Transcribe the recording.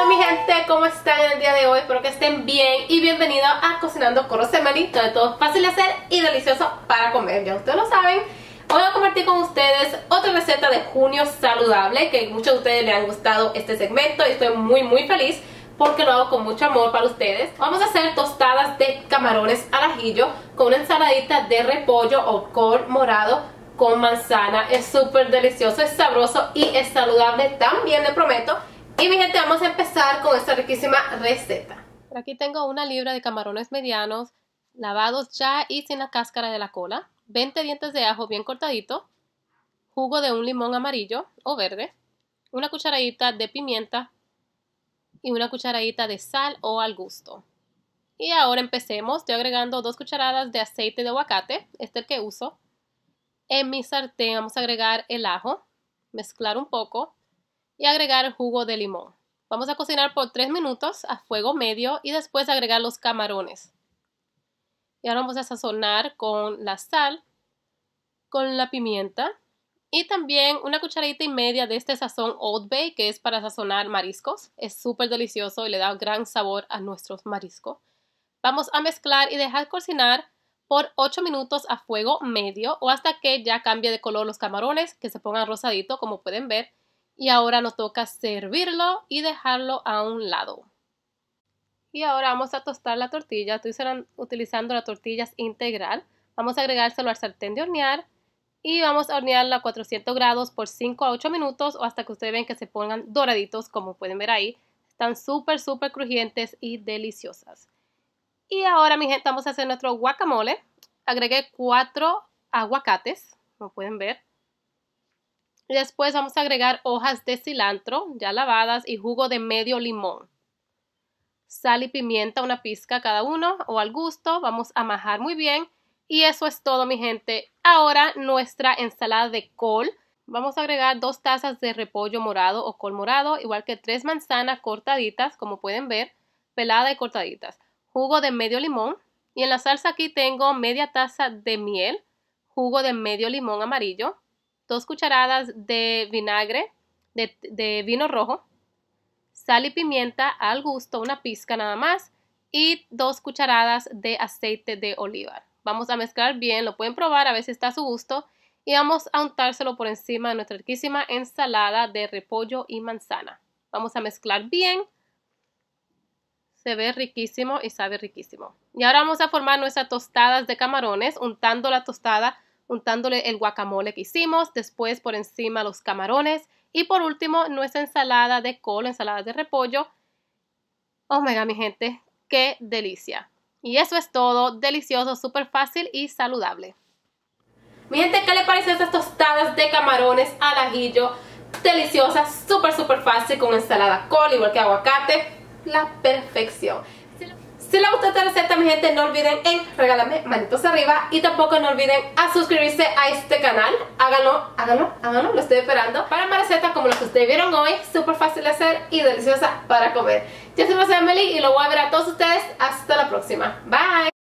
Hola mi gente, ¿cómo están en el día de hoy? Espero que estén bien y bienvenidos a Cocinando con Rosemary de todo fácil de hacer y delicioso para comer, ya ustedes lo saben Hoy voy a compartir con ustedes otra receta de junio saludable Que muchos de ustedes le han gustado este segmento y estoy muy muy feliz porque lo hago con mucho amor para ustedes. Vamos a hacer tostadas de camarones al ajillo con una ensaladita de repollo o col morado con manzana. Es súper delicioso, es sabroso y es saludable también, le prometo. Y mi gente, vamos a empezar con esta riquísima receta. aquí tengo una libra de camarones medianos, lavados ya y sin la cáscara de la cola, 20 dientes de ajo bien cortadito, jugo de un limón amarillo o verde, una cucharadita de pimienta y una cucharadita de sal o al gusto. Y ahora empecemos, estoy agregando dos cucharadas de aceite de aguacate, este es el que uso. En mi sartén vamos a agregar el ajo, mezclar un poco y agregar jugo de limón. Vamos a cocinar por 3 minutos a fuego medio y después agregar los camarones. Y ahora vamos a sazonar con la sal, con la pimienta y también una cucharadita y media de este sazón Old Bay que es para sazonar mariscos. Es súper delicioso y le da un gran sabor a nuestros mariscos. Vamos a mezclar y dejar cocinar por 8 minutos a fuego medio o hasta que ya cambie de color los camarones, que se pongan rosadito como pueden ver y ahora nos toca servirlo y dejarlo a un lado. Y ahora vamos a tostar la tortilla. Estoy utilizando la tortilla integral. Vamos a agregárselo al sartén de hornear y vamos a hornearla a 400 grados por 5 a 8 minutos o hasta que ustedes ven que se pongan doraditos como pueden ver ahí. Están súper, súper crujientes y deliciosas. Y ahora mi gente vamos a hacer nuestro guacamole. Agregué 4 aguacates, como pueden ver. Después vamos a agregar hojas de cilantro ya lavadas y jugo de medio limón. Sal y pimienta una pizca cada uno o al gusto. Vamos a majar muy bien. Y eso es todo mi gente. Ahora nuestra ensalada de col. Vamos a agregar dos tazas de repollo morado o col morado, igual que tres manzanas cortaditas, como pueden ver, pelada y cortaditas. Jugo de medio limón. Y en la salsa aquí tengo media taza de miel, jugo de medio limón amarillo, dos cucharadas de vinagre de, vino rojo, sal y pimienta al gusto, una pizca nada más, y dos cucharadas de aceite de oliva. Vamos a mezclar bien, lo pueden probar a ver si está a su gusto y vamos a untárselo por encima de nuestra riquísima ensalada de repollo y manzana. Vamos a mezclar bien. Se ve riquísimo y sabe riquísimo. Y ahora vamos a formar nuestras tostadas de camarones untando la tostada untándole el guacamole que hicimos, después por encima los camarones y por último nuestra ensalada de col, ensalada de repollo. Oh my mi gente, qué delicia. Y eso es todo, delicioso, súper fácil y saludable. Mi gente, ¿qué le parecen estas tostadas de camarones al ajillo? Deliciosas, súper, súper fácil, con ensalada col, igual que aguacate. La perfección. Si les gustó esta receta, mi gente, no olviden en regalarme manitos arriba y tampoco no olviden a suscribirse a este canal. Háganlo, háganlo, háganlo, lo estoy esperando. Para más recetas como las que ustedes vieron hoy, súper fácil de hacer y deliciosa para comer. Yo soy Meli y lo voy a ver a todos ustedes. Hasta la próxima. Bye.